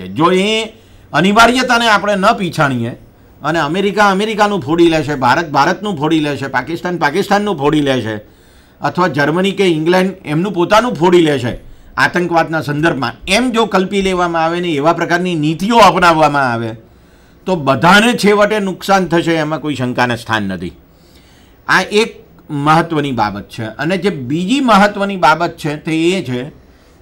કે જો એ અનિવાર્યતાને આપણે ન પીછાણીએ અને અમેરિકા અમેરિકાનું ફોડી લેશે ભારત ભારતનું ફોડી લેશે પાકિસ્તાન પાકિસ્તાનનું ફોડી લેશે અથવા જર્મની કે ઇંગ્લેન્ડ એમનું પોતાનું ફોડી લેશે આતંકવાદના સંદર્ભમાં એમ જો કલ્પી લેવામાં આવે ને એવા પ્રકારની નીતિઓ અપનાવવામાં આવે તો બધાને છેવટે નુકસાન થશે એમાં કોઈ શંકાને સ્થાન નથી આ એક મહત્વની બાબત છે અને જે બીજી મહત્વની બાબત છે તે એ છે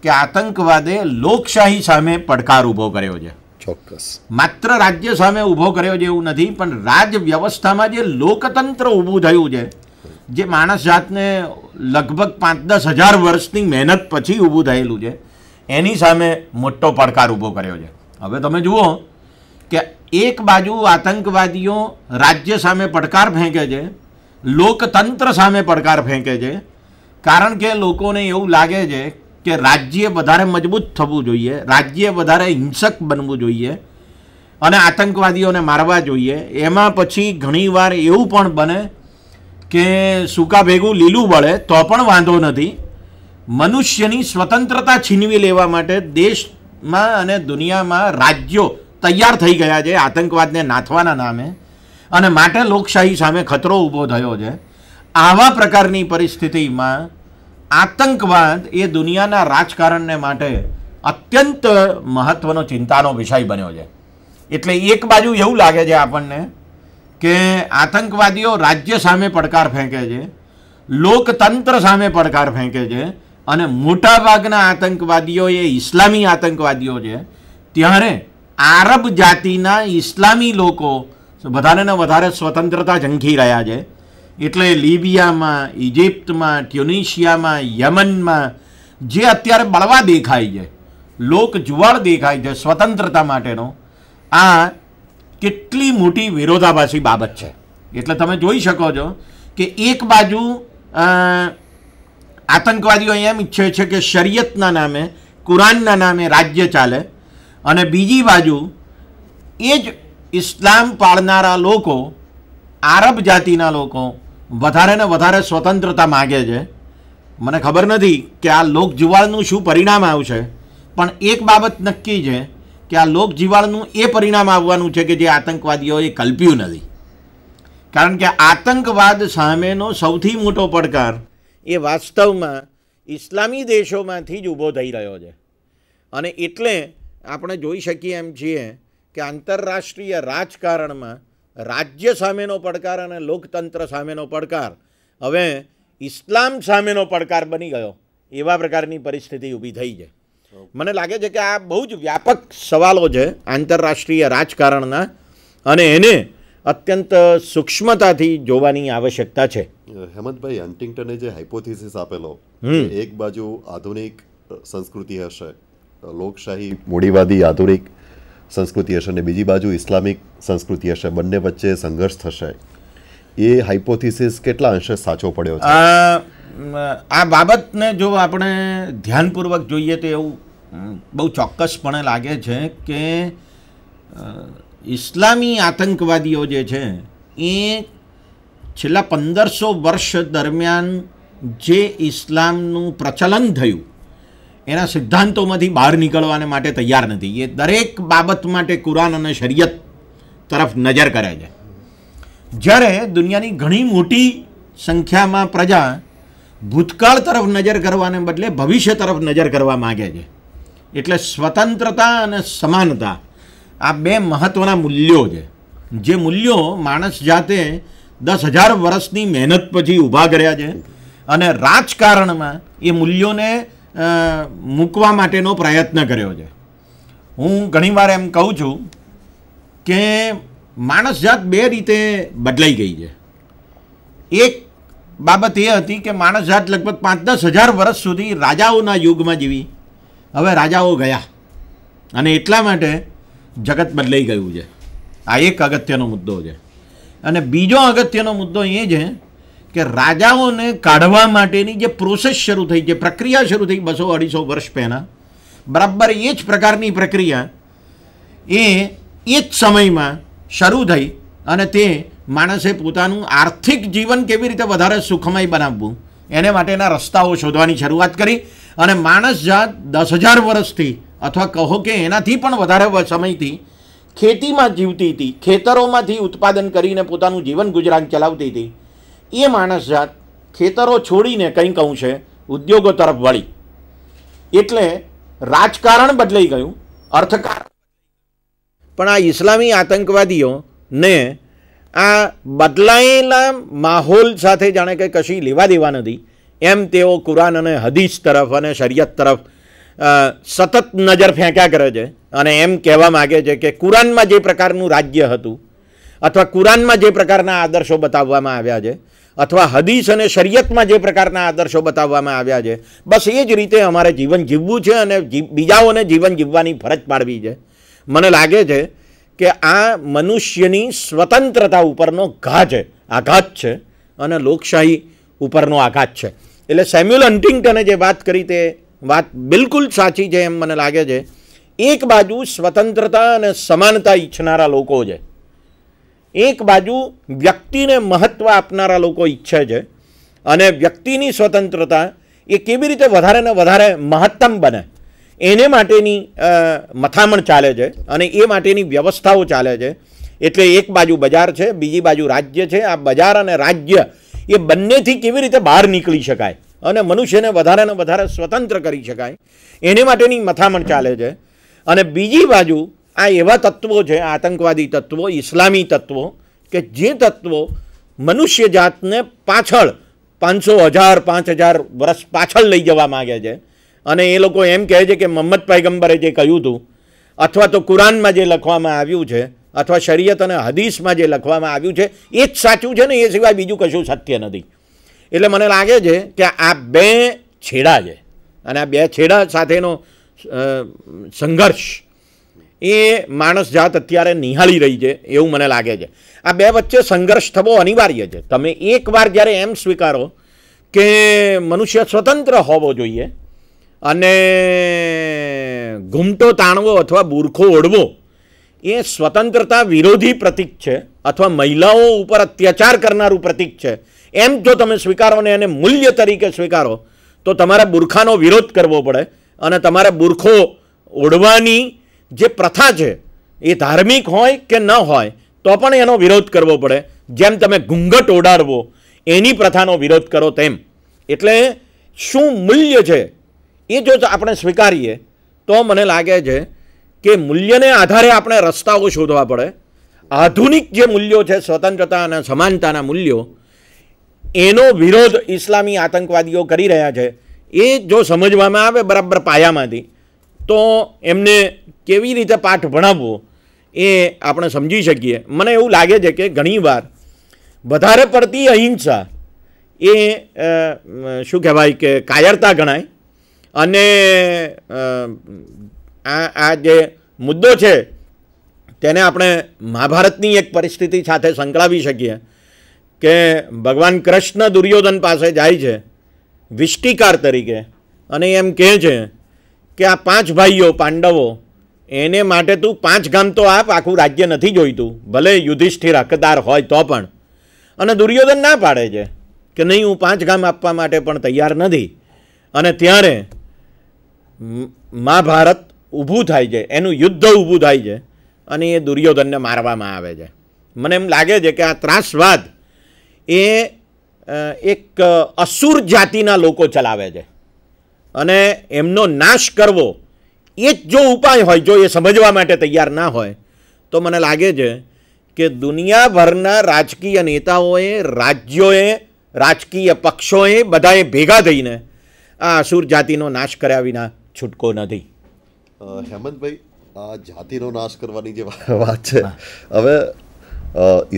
કે આતંકવાદે લોકશાહી સામે પડકાર ઊભો કર્યો છે ચોક્કસ માત્ર રાજ્ય સામે ઊભો કર્યો છે એવું નથી પણ રાજ વ્યવસ્થામાં જે લોકતંત્ર ઊભું થયું છે જે માણસ જાતને લગભગ પાંચ દસ હજાર વર્ષની મહેનત પછી ઊભું થયેલું છે એની સામે મોટો પડકાર ઊભો કર્યો છે હવે તમે જુઓ કે એક બાજુ આતંકવાદીઓ રાજ્ય સામે પડકાર ફેંકે છે લોકતંત્ર સામે પડકાર ફેંકે છે કારણ કે લોકોને એવું લાગે છે કે રાજ્ય વધારે મજબૂત થવું જોઈએ રાજ્ય વધારે હિંસક બનવું જોઈએ અને આતંકવાદીઓને મારવા જોઈએ એમાં પછી ઘણીવાર એવું પણ બને કે સૂકા ભેગું લીલું બળે તો પણ વાંધો નથી મનુષ્યની સ્વતંત્રતા છીનવી લેવા માટે દેશમાં અને દુનિયામાં રાજ્યો તૈયાર થઈ ગયા છે આતંકવાદને નાથવાના નામે અને માટે લોકશાહી સામે ખતરો ઊભો થયો છે આવા પ્રકારની પરિસ્થિતિમાં આતંકવાદ એ દુનિયાના રાજકારણને માટે અત્યંત મહત્વનો ચિંતાનો વિષય બન્યો છે એટલે એક બાજુ એવું લાગે છે આપણને કે આતંકવાદીઓ રાજ્ય સામે પડકાર ફેંકે છે લોકતંત્ર સામે પડકાર ફેંકે છે અને મોટાભાગના આતંકવાદીઓ એ ઇસ્લામી આતંકવાદીઓ છે ત્યારે આરબ જાતિના ઇસ્લામી લોકો વધારે ને વધારે સ્વતંત્રતા ઝંખી રહ્યા છે એટલે લીબિયામાં ઇજિપ્તમાં ટ્યુનિશિયામાં યમનમાં જે અત્યારે બળવા દેખાય છે લોક જુવાળ દેખાય છે સ્વતંત્રતા માટેનો આ કેટલી મોટી વિરોધાભાસી બાબત છે એટલે તમે જોઈ શકો છો કે એક બાજુ આતંકવાદીઓ એમ ઈચ્છે છે કે શરિયતના નામે કુરાનના નામે રાજ્ય ચાલે અને બીજી બાજુ એ જ ઇસ્લામ પાળનારા લોકો આરબ જાતિના લોકો વધારે ને વધારે સ્વતંત્રતા માગે છે મને ખબર નથી કે આ લોકજીવાળનું શું પરિણામ આવશે પણ એક બાબત નક્કી છે કે આ લોકજીવાળનું એ પરિણામ આવવાનું છે કે જે આતંકવાદીઓએ કલ્પ્યું નથી કારણ કે આતંકવાદ સામેનો સૌથી મોટો પડકાર એ વાસ્તવમાં ઇસ્લામી દેશોમાંથી જ ઊભો થઈ રહ્યો છે અને એટલે આપણે જોઈ શકીએ એમ છીએ કે આંતરરાષ્ટ્રીય રાજકારણમાં રાજ્ય સામેનો પડકાર અને લોકતંત્ર સામેનો પડકાર હવે ઇસ્લામ સામેનો પડકાર બની ગયો એવા પ્રકારની પરિસ્થિતિ ઊભી થઈ છે મને લાગે છે કે આ બહુ જ વ્યાપક સવાલો છે આંતરરાષ્ટ્રીય રાજકારણના અને એને અત્યંત સૂક્ષ્મતાથી જોવાની આવશ્યકતા છે હેમંતભાઈ હન્ટિંગ્ટને જે હાઇપોથિસિસ આપેલો એક બાજુ આધુનિક સંસ્કૃતિ હશે લોકશાહી મૂડીવાદી આધુનિક સંસ્કૃતિ હશે અને બીજી બાજુ ઇસ્લામિક સંસ્કૃતિ હશે બંને વચ્ચે સંઘર્ષ થશે એ હાઇપોથિસિસ કેટલા અંશે સાચો પડ્યો છે આ બાબતને જો આપણે ધ્યાનપૂર્વક જોઈએ તો એવું બહુ ચોક્કસપણે લાગે છે કે ઇસ્લામી આતંકવાદીઓ જે છે એ છેલ્લા પંદરસો વર્ષ દરમિયાન જે ઇસ્લામનું પ્રચલન થયું એના સિદ્ધાંતોમાંથી બહાર નીકળવાને માટે તૈયાર નથી એ દરેક બાબત માટે કુરાન અને શરિયત તરફ નજર કરે છે જ્યારે દુનિયાની ઘણી મોટી સંખ્યામાં પ્રજા ભૂતકાળ તરફ નજર કરવાને બદલે ભવિષ્ય તરફ નજર કરવા માગે છે એટલે સ્વતંત્રતા અને સમાનતા આ બે મહત્ત્વના મૂલ્યો છે જે મૂલ્યો માણસ જાતે દસ હજાર વર્ષની મહેનત પછી ઊભા કર્યા છે અને રાજકારણમાં એ મૂલ્યોને મૂકવા માટેનો પ્રયત્ન કર્યો છે હું ઘણીવાર એમ કહું છું કે માણસજાત બે રીતે બદલાઈ ગઈ છે એક બાબત એ હતી કે માણસજાત લગભગ પાંચ દસ હજાર વર્ષ સુધી રાજાઓના યુગમાં જીવી હવે રાજાઓ ગયા અને એટલા માટે જગત બદલાઈ ગયું છે આ એક અગત્યનો મુદ્દો છે અને બીજો અગત્યનો મુદ્દો એ છે કે રાજાઓને કાઢવા માટેની જે પ્રોસેસ શરૂ થઈ જે પ્રક્રિયા શરૂ થઈ બસો અઢીસો વર્ષ પહેલાં બરાબર એ જ પ્રકારની પ્રક્રિયા એ એ જ સમયમાં શરૂ થઈ અને તે માણસે પોતાનું આર્થિક જીવન કેવી રીતે વધારે સુખમય બનાવવું એને માટેના રસ્તાઓ શોધવાની શરૂઆત કરી અને માણસ જાત દસ હજાર વર્ષથી અથવા કહો કે એનાથી પણ વધારે સમયથી ખેતીમાં જીવતી હતી ખેતરોમાંથી ઉત્પાદન કરીને પોતાનું જીવન ગુજરાન ચલાવતી હતી એ માણસ જાત ખેતરો છોડીને કંઈ કહું છે ઉદ્યોગો તરફ વળી એટલે રાજકારણ બદલાઈ ગયું અર્થકારણ પણ આ ઇસ્લામી આતંકવાદીઓને આ બદલાયેલા માહોલ સાથે જાણે કે કશી લેવા દેવા નથી એમ તેઓ કુરાન અને હદીસ તરફ અને શરિયત તરફ સતત નજર ફેંક્યા કરે છે અને એમ કહેવા માગે છે કે કુરાનમાં જે પ્રકારનું રાજ્ય હતું અથવા કુરાનમાં જે પ્રકારના આદર્શો બતાવવામાં આવ્યા છે અથવા હદીસ અને શરિયતમાં જે પ્રકારના આદર્શો બતાવવામાં આવ્યા છે બસ એ જ રીતે અમારે જીવન જીવવું છે અને બીજાઓને જીવન જીવવાની ફરજ પાડવી છે મને લાગે છે કે આ મનુષ્યની સ્વતંત્રતા ઉપરનો ઘા છે આઘાત છે અને લોકશાહી ઉપરનો આઘાત છે એટલે સેમ્યુઅલ હન્ટિંગ્ટને જે વાત કરી તે વાત બિલકુલ સાચી છે એમ મને લાગે છે એક બાજુ સ્વતંત્રતા અને સમાનતા ઈચ્છનારા લોકો છે એક બાજુ વ્યક્તિને મહત્ત્વ આપનારા લોકો ઈચ્છે છે અને વ્યક્તિની સ્વતંત્રતા એ કેવી રીતે વધારે ને વધારે મહત્તમ બને એને માટેની મથામણ ચાલે છે અને એ માટેની વ્યવસ્થાઓ ચાલે છે એટલે એક બાજુ બજાર છે બીજી બાજુ રાજ્ય છે આ બજાર અને રાજ્ય એ બંનેથી કેવી રીતે બહાર નીકળી શકાય અને મનુષ્યને વધારે ને વધારે સ્વતંત્ર કરી શકાય એને માટેની મથામણ ચાલે છે અને બીજી બાજુ આ એવા તત્વો છે આતંકવાદી તત્વો ઇસ્લામી તત્વો કે જે તત્વો મનુષ્ય જાતને પાછળ પાંચસો હજાર પાંચ હજાર વર્ષ પાછળ લઈ જવા માગે છે અને એ લોકો એમ કહે છે કે મહમ્મદ પૈગંબરે જે કહ્યું હતું અથવા તો કુરાનમાં જે લખવામાં આવ્યું છે અથવા શરીયત અને હદીસમાં જે લખવામાં આવ્યું છે એ જ સાચું છે ને એ સિવાય બીજું કશું સત્ય નથી એટલે મને લાગે છે કે આ બે છેડા છે અને આ બે છેડા સાથેનો સંઘર્ષ એ માણસ જાત અત્યારે નિહાળી રહી છે એવું મને લાગે છે આ બે વચ્ચે સંઘર્ષ થવો અનિવાર્ય છે તમે એકવાર જ્યારે એમ સ્વીકારો કે મનુષ્ય સ્વતંત્ર હોવો જોઈએ અને ઘૂમટો તાણવો અથવા બુરખો ઓઢવો એ સ્વતંત્રતા વિરોધી પ્રતીક છે અથવા મહિલાઓ ઉપર અત્યાચાર કરનારું પ્રતીક છે એમ જો તમે સ્વીકારો ને એને મૂલ્ય તરીકે સ્વીકારો તો તમારે બુરખાનો વિરોધ કરવો પડે અને તમારે બુરખો ઓઢવાની જે પ્રથા છે એ ધાર્મિક હોય કે ન હોય તો પણ એનો વિરોધ કરવો પડે જેમ તમે ઘૂંઘટ ઓડાડવો એની પ્રથાનો વિરોધ કરો તેમ એટલે શું મૂલ્ય છે એ જો આપણે સ્વીકારીએ તો મને લાગે છે કે મૂલ્યને આધારે આપણે રસ્તાઓ શોધવા પડે આધુનિક જે મૂલ્યો છે સ્વતંત્રતા અને સમાનતાના મૂલ્યો એનો વિરોધ ઇસ્લામી આતંકવાદીઓ કરી રહ્યા છે એ જો સમજવામાં આવે બરાબર પાયામાંથી તો એમને કેવી રીતે પાઠ ભણાવવો એ આપણે સમજી શકીએ મને એવું લાગે છે કે ઘણીવાર વધારે પડતી અહિંસા એ શું કહેવાય કે કાયરતા ગણાય અને આ આ જે મુદ્દો છે તેને આપણે મહાભારતની એક પરિસ્થિતિ સાથે સંકળાવી શકીએ કે ભગવાન કૃષ્ણ દુર્યોધન પાસે જાય છે વિષ્ટિકાર તરીકે અને એમ કહે છે કે આ પાંચ ભાઈઓ પાંડવો એને માટે તું પાંચ ગામ તો આપ આખું રાજ્ય નથી જોઈતું ભલે યુધિષ્ઠિર હકદાર હોય તો પણ અને દુર્યોધન ના પાડે છે કે નહીં હું પાંચ ગામ આપવા માટે પણ તૈયાર નથી અને ત્યારે મહાભારત ઊભું થાય છે એનું યુદ્ધ ઊભું થાય છે અને એ દુર્યોધનને મારવામાં આવે છે મને એમ લાગે છે કે આ ત્રાસવાદ એ એક અસુર જાતિના લોકો ચલાવે છે અને એમનો નાશ કરવો એ જ જો ઉપાય હોય જો એ સમજવા માટે તૈયાર ના હોય તો મને લાગે છે કે દુનિયાભરના રાજકીય નેતાઓએ રાજ્યોએ રાજકીય પક્ષોએ બધાએ ભેગા થઈને આ અસુર જાતિનો નાશ કર્યા વિના છૂટકો નથી હેમંતભાઈ આ જાતિનો નાશ કરવાની જે વાત છે હવે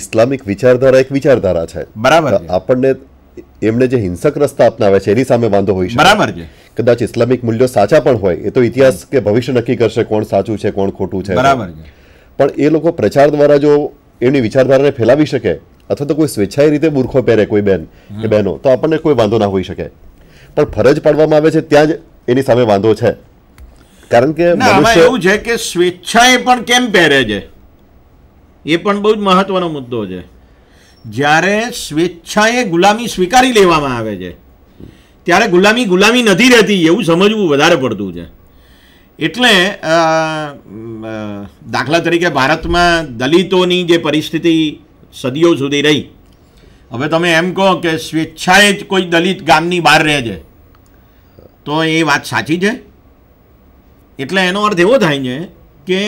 ઇસ્લામિક વિચારધારા એક વિચારધારા છે બરાબર આપણને એમણે જે હિંસક રસ્તા અપનાવ્યા છે એની સામે વાંધો હોય શકે બરાબર છે કદાચ ઇસ્લામિક મૂલ્યો સાચા પણ હોય એ તો ઇતિહાસ કે ભવિષ્ય નક્કી કરશે કોણ સાચું છે કોણ ખોટું છે બરાબર છે પણ એ લોકો પ્રચાર દ્વારા જો એમની વિચારધારાને ફેલાવી શકે અથવા તો કોઈ સ્વેચ્છાએ રીતે બુરખો પહેરે કોઈ બેન કે બહેનો તો આપણને કોઈ વાંધો ના હોઈ શકે પણ ફરજ પાડવામાં આવે છે ત્યાં જ એની સામે વાંધો છે કારણ કે એવું છે કે સ્વેચ્છાએ પણ કેમ પહેરે છે એ પણ બહુ જ મહત્વનો મુદ્દો છે જ્યારે સ્વેચ્છાએ ગુલામી સ્વીકારી લેવામાં આવે છે ત્યારે ગુલામી ગુલામી નથી રહેતી એવું સમજવું વધારે પડતું છે એટલે દાખલા તરીકે ભારતમાં દલિતોની જે પરિસ્થિતિ સદીઓ સુધી રહી હવે તમે એમ કહો કે સ્વેચ્છાએ જ કોઈ દલિત ગામની બહાર રહે છે તો એ વાત સાચી છે એટલે એનો અર્થ એવો થાય છે કે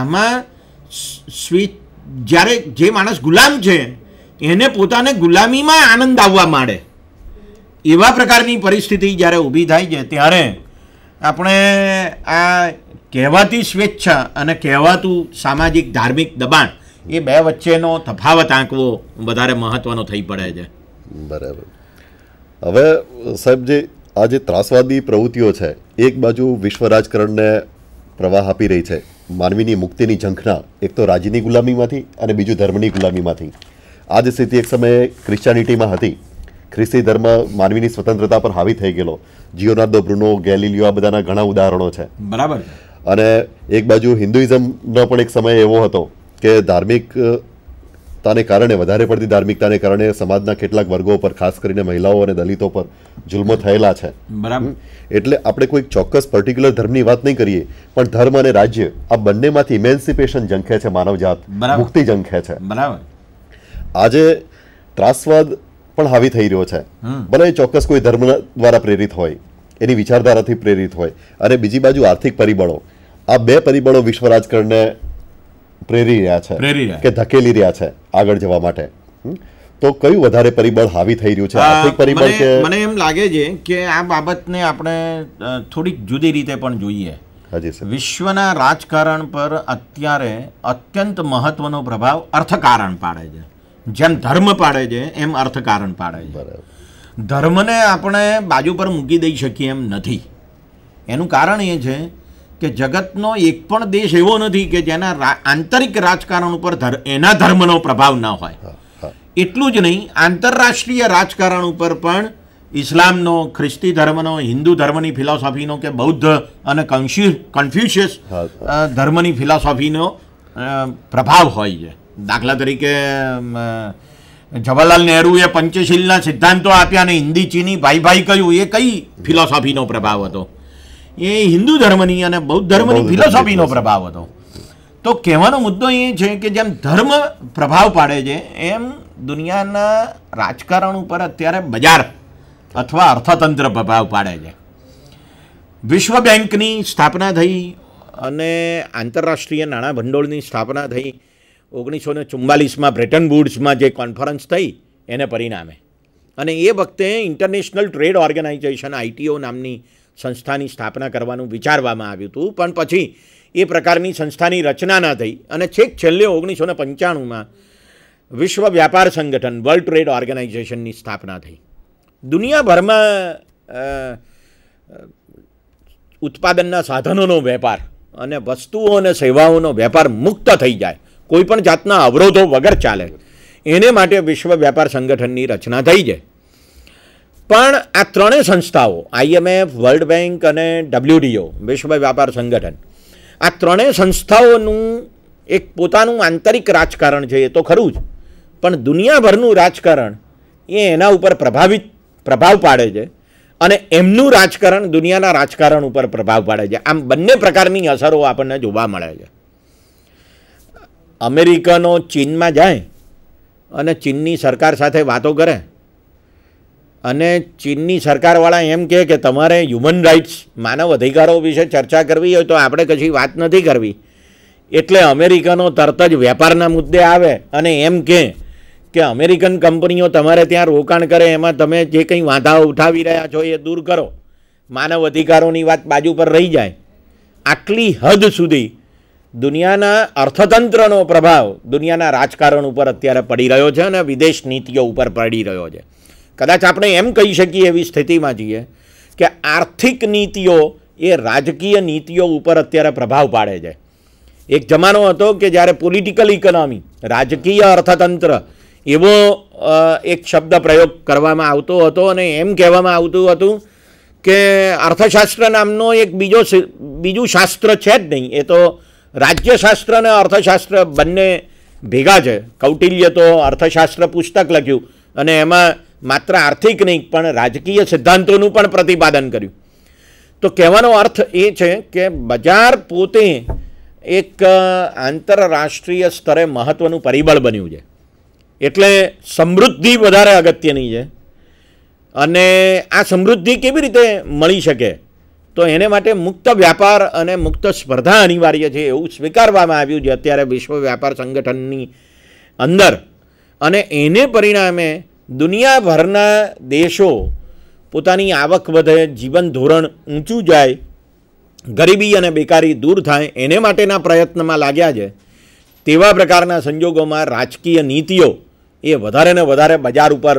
આમાં સ્વે જ્યારે જે માણસ ગુલામ છે એને પોતાને ગુલામીમાં આનંદ આવવા માંડે એવા પ્રકારની પરિસ્થિતિ જ્યારે ઊભી થાય છે ત્યારે આપણે આ કહેવાતી સ્વેચ્છા અને કહેવાતું સામાજિક ધાર્મિક દબાણ એ બે વચ્ચેનો તફાવત આંકવો વધારે મહત્વનો થઈ પડે છે બરાબર હવે સાહેબ જે આ જે ત્રાસવાદી પ્રવૃત્તિઓ છે એક બાજુ વિશ્વ રાજકારણને પ્રવાહ આપી રહી છે માનવીની મુક્તિની ઝંખના એક તો રાજ્યની ગુલામીમાંથી અને બીજું ધર્મની ગુલામીમાંથી આ જ સ્થિતિ એક સમયે ક્રિશ્ચિયાનિટીમાં હતી ખ્રિસ્તી ધર્મ માનવીની સ્વતંત્રતા પર હાવી થઈ ગયેલો જીઓનાર્દો બ્રુનો ગેલિલિયો આ બધાના ઘણા ઉદાહરણો છે બરાબર અને એક બાજુ હિન્દુઇઝમનો પણ એક સમય એવો હતો કે ધાર્મિકતાને કારણે વધારે પડતી ધાર્મિકતાને કારણે સમાજના કેટલાક વર્ગો પર ખાસ કરીને મહિલાઓ અને દલિતો પર જુલ્મો થયેલા છે બરાબર એટલે આપણે કોઈ ચોક્કસ પર્ટિક્યુલર ધર્મની વાત નહીં કરીએ પણ ધર્મ અને રાજ્ય આ બંનેમાંથી ઇમેન્સિપેશન જંખે છે માનવજાત મુક્તિ ઝંખે છે બરાબર આજે ત્રાસવાદ પણ હાવી થઈ રહ્યો છે ભલે ચોક્કસ કોઈ ધર્મ દ્વારા પ્રેરિત હોય એની વિચારધારાથી પ્રેરિત હોય અને બીજી બાજુ આર્થિક પરિબળો આ બે પરિબળો વિશ્વ રાજકારણને પ્રેરી રહ્યા છે કે ધકેલી રહ્યા છે આગળ જવા માટે તો કયું વધારે પરિબળ હાવી થઈ રહ્યું છે આર્થિક પરિબળ કે મને એમ લાગે છે કે આ બાબતને આપણે થોડીક જુદી રીતે પણ જોઈએ હાજી વિશ્વના રાજકારણ પર અત્યારે અત્યંત મહત્વનો પ્રભાવ અર્થકારણ પાડે છે જેમ ધર્મ પાડે છે એમ અર્થકારણ પાડે છે ધર્મને આપણે બાજુ પર મૂકી દઈ શકીએ એમ નથી એનું કારણ એ છે કે જગતનો એક પણ દેશ એવો નથી કે જેના આંતરિક રાજકારણ ઉપર એના ધર્મનો પ્રભાવ ન હોય એટલું જ નહીં આંતરરાષ્ટ્રીય રાજકારણ ઉપર પણ ઇસ્લામનો ખ્રિસ્તી ધર્મનો હિન્દુ ધર્મની ફિલોસોફીનો કે બૌદ્ધ અને કન્ફ્યુ કન્ફ્યુશિયસ ધર્મની ફિલોસોફીનો પ્રભાવ હોય છે દાખલા તરીકે જવાહરલાલ નહેરુએ પંચશીલના સિદ્ધાંતો આપ્યા અને હિન્દી ચીની ભાઈ ભાઈ કહ્યું એ કઈ ફિલોસોફીનો પ્રભાવ હતો એ હિન્દુ ધર્મની અને બૌદ્ધ ધર્મની ફિલોસોફીનો પ્રભાવ હતો તો કહેવાનો મુદ્દો એ છે કે જેમ ધર્મ પ્રભાવ પાડે છે એમ દુનિયાના રાજકારણ ઉપર અત્યારે બજાર અથવા અર્થતંત્ર પ્રભાવ પાડે છે વિશ્વ બેંકની સ્થાપના થઈ અને આંતરરાષ્ટ્રીય નાણાં ભંડોળની સ્થાપના થઈ ઓગણીસો ને ચુમ્માલીસમાં બ્રિટન વુડ્સમાં જે કોન્ફરન્સ થઈ એને પરિણામે અને એ વખતે ઇન્ટરનેશનલ ટ્રેડ ઓર્ગેનાઇઝેશન આઈટીઓ નામની સંસ્થાની સ્થાપના કરવાનું વિચારવામાં આવ્યું હતું પણ પછી એ પ્રકારની સંસ્થાની રચના ન થઈ અને છેક છેલ્લે ઓગણીસો ને પંચાણુંમાં વિશ્વ વ્યાપાર સંગઠન વર્લ્ડ ટ્રેડ ઓર્ગેનાઇઝેશનની સ્થાપના થઈ દુનિયાભરમાં ઉત્પાદનના સાધનોનો વેપાર અને વસ્તુઓ અને સેવાઓનો વેપાર મુક્ત થઈ જાય કોઈપણ જાતના અવરોધો વગર ચાલે એને માટે વિશ્વ વ્યાપાર સંગઠનની રચના થઈ જાય પણ આ ત્રણેય સંસ્થાઓ આઈએમએફ વર્લ્ડ બેંક અને ડબલ્યુડીઓ વિશ્વ વ્યાપાર સંગઠન આ ત્રણેય સંસ્થાઓનું એક પોતાનું આંતરિક રાજકારણ છે એ તો ખરું જ પણ દુનિયાભરનું રાજકારણ એ એના ઉપર પ્રભાવિત પ્રભાવ પાડે છે અને એમનું રાજકારણ દુનિયાના રાજકારણ ઉપર પ્રભાવ પાડે છે આમ બંને પ્રકારની અસરો આપણને જોવા મળે છે અમેરિકનો ચીનમાં જાય અને ચીનની સરકાર સાથે વાતો કરે અને ચીનની સરકારવાળા એમ કહે કે તમારે હ્યુમન રાઇટ્સ માનવ અધિકારો વિશે ચર્ચા કરવી હોય તો આપણે કશી વાત નથી કરવી એટલે અમેરિકનો તરત જ વેપારના મુદ્દે આવે અને એમ કહે કે અમેરિકન કંપનીઓ તમારે ત્યાં રોકાણ કરે એમાં તમે જે કંઈ વાંધાઓ ઉઠાવી રહ્યા છો એ દૂર કરો માનવ અધિકારોની વાત બાજુ પર રહી જાય આટલી હદ સુધી દુનિયાના અર્થતંત્રનો પ્રભાવ દુનિયાના રાજકારણ ઉપર અત્યારે પડી રહ્યો છે અને વિદેશ નીતિઓ ઉપર પડી રહ્યો છે કદાચ આપણે એમ કહી શકીએ એવી સ્થિતિમાં છીએ કે આર્થિક નીતિઓ એ રાજકીય નીતિઓ ઉપર અત્યારે પ્રભાવ પાડે છે એક જમાનો હતો કે જ્યારે પોલિટિકલ ઇકોનોમી રાજકીય અર્થતંત્ર એવો એક શબ્દ પ્રયોગ કરવામાં આવતો હતો અને એમ કહેવામાં આવતું હતું કે અર્થશાસ્ત્ર નામનો એક બીજો બીજું શાસ્ત્ર છે જ નહીં એ તો રાજ્યશાસ્ત્ર અને અર્થશાસ્ત્ર બંને ભેગા છે કૌટિલ્ય તો અર્થશાસ્ત્ર પુસ્તક લખ્યું અને એમાં માત્ર આર્થિક નહીં પણ રાજકીય સિદ્ધાંતોનું પણ પ્રતિપાદન કર્યું તો કહેવાનો અર્થ એ છે કે બજાર પોતે એક આંતરરાષ્ટ્રીય સ્તરે મહત્ત્વનું પરિબળ બન્યું છે એટલે સમૃદ્ધિ વધારે અગત્યની છે અને આ સમૃદ્ધિ કેવી રીતે મળી શકે તો એને માટે મુક્ત વ્યાપાર અને મુક્ત સ્પર્ધા અનિવાર્ય છે એવું સ્વીકારવામાં આવ્યું છે અત્યારે વિશ્વ વ્યાપાર સંગઠનની અંદર અને એને પરિણામે દુનિયાભરના દેશો પોતાની આવક વધે જીવન ધોરણ ઊંચું જાય ગરીબી અને બેકારી દૂર થાય એને માટેના પ્રયત્નમાં લાગ્યા છે તેવા પ્રકારના સંજોગોમાં રાજકીય નીતિઓ એ વધારે ને વધારે બજાર ઉપર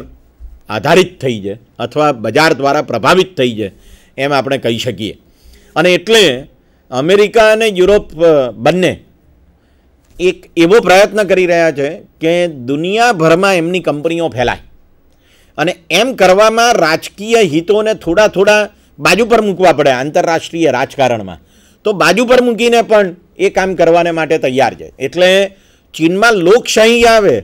આધારિત થઈ છે અથવા બજાર દ્વારા પ્રભાવિત થઈ છે એમ આપણે કહી શકીએ અને એટલે અમેરિકા અને યુરોપ બંને એક એવો પ્રયત્ન કરી રહ્યા છે કે દુનિયાભરમાં એમની કંપનીઓ ફેલાય અને એમ કરવામાં રાજકીય હિતોને થોડા થોડા બાજુ પર મૂકવા પડે આંતરરાષ્ટ્રીય રાજકારણમાં તો બાજુ પર મૂકીને પણ એ કામ કરવાને માટે તૈયાર છે એટલે ચીનમાં લોકશાહી આવે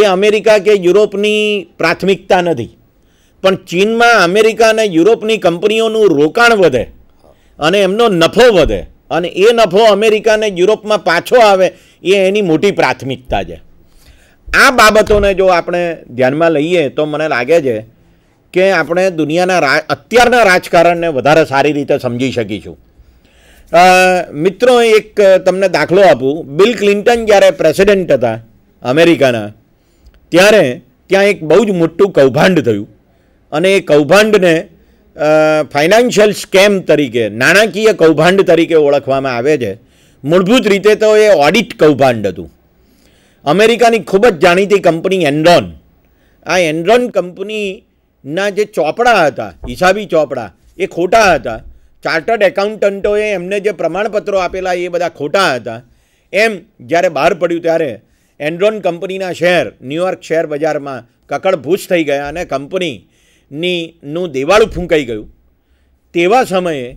એ અમેરિકા કે યુરોપની પ્રાથમિકતા નથી પણ ચીનમાં અમેરિકા અને યુરોપની કંપનીઓનું રોકાણ વધે અને એમનો નફો વધે અને એ નફો અમેરિકા અને યુરોપમાં પાછો આવે એ એની મોટી પ્રાથમિકતા છે આ બાબતોને જો આપણે ધ્યાનમાં લઈએ તો મને લાગે છે કે આપણે દુનિયાના રા અત્યારના રાજકારણને વધારે સારી રીતે સમજી શકીશું મિત્રો એક તમને દાખલો આપું બિલ ક્લિન્ટન જ્યારે પ્રેસિડેન્ટ હતા અમેરિકાના ત્યારે ત્યાં એક બહુ જ મોટું કૌભાંડ થયું અને એ કૌભાંડને ફાઇનાન્શિયલ સ્કેમ તરીકે નાણાકીય કૌભાંડ તરીકે ઓળખવામાં આવે છે મૂળભૂત રીતે તો એ ઓડિટ કૌભાંડ હતું અમેરિકાની ખૂબ જ જાણીતી કંપની એન્ડ્રોન આ એન્ડ્રોન કંપનીના જે ચોપડા હતા હિસાબી ચોપડા એ ખોટા હતા ચાર્ટર્ડ એકાઉન્ટન્ટોએ એમને જે પ્રમાણપત્રો આપેલા એ બધા ખોટા હતા એમ જ્યારે બહાર પડ્યું ત્યારે એન્ડ્રોન કંપનીના શેર ન્યુયોર્ક શેર બજારમાં કકડભૂસ થઈ ગયા અને કંપની ની નું દેવાળું ફૂંકાઈ ગયું તેવા સમયે